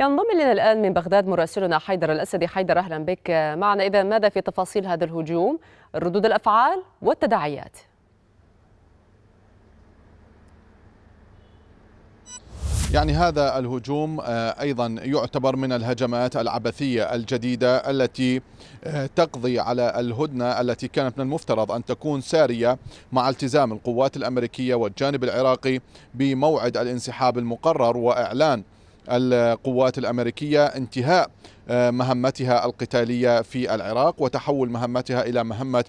ينضم إلينا الآن من بغداد مراسلنا حيدر الأسدي حيدر أهلا بك معنا إذا ماذا في تفاصيل هذا الهجوم ردود الأفعال والتداعيات يعني هذا الهجوم آه، ايضا يعتبر من الهجمات العبثيه الجديده التي آه، تقضي على الهدنه التي كانت من المفترض ان تكون ساريه مع التزام القوات الامريكيه والجانب العراقي بموعد الانسحاب المقرر واعلان القوات الامريكيه انتهاء مهمتها القتالية في العراق وتحول مهمتها إلى مهمة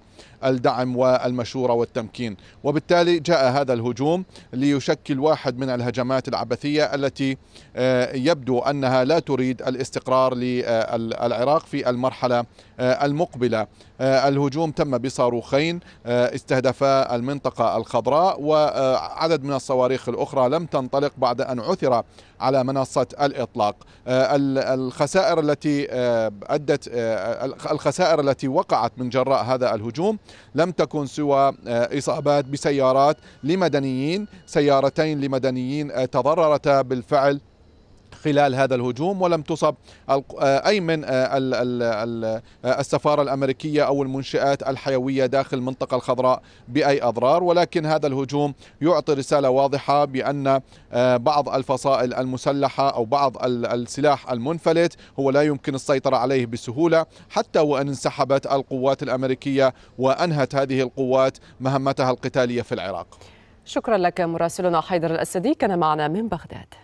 الدعم والمشورة والتمكين وبالتالي جاء هذا الهجوم ليشكل واحد من الهجمات العبثية التي آه، يبدو أنها لا تريد الاستقرار للعراق في المرحلة آه، المقبلة آه، الهجوم تم بصاروخين استهدفا المنطقة الخضراء وعدد من الصواريخ الأخرى لم تنطلق بعد أن عثر على منصة الإطلاق الخسائر التي التي آه، أدت آه، آه، الخسائر التي وقعت من جراء هذا الهجوم لم تكن سوى إصابات بسيارات لمدنيين سيارتين لمدنيين تضررتا بالفعل خلال هذا الهجوم ولم تصب آه، أي من آه، آه، السفارة الأمريكية أو المنشآت الحيوية داخل المنطقة الخضراء بأي أضرار ولكن هذا الهجوم يعطي رسالة واضحة بأن بعض الفصائل المسلحة أو بعض السلاح المنفلت هو لا يمكن السيطرة عليه بسهولة حتى وإن انسحبت القوات الأمريكية وأنهت هذه القوات مهمتها القتالية في العراق شكرا لك مراسلنا حيدر الأسدي كان معنا من بغداد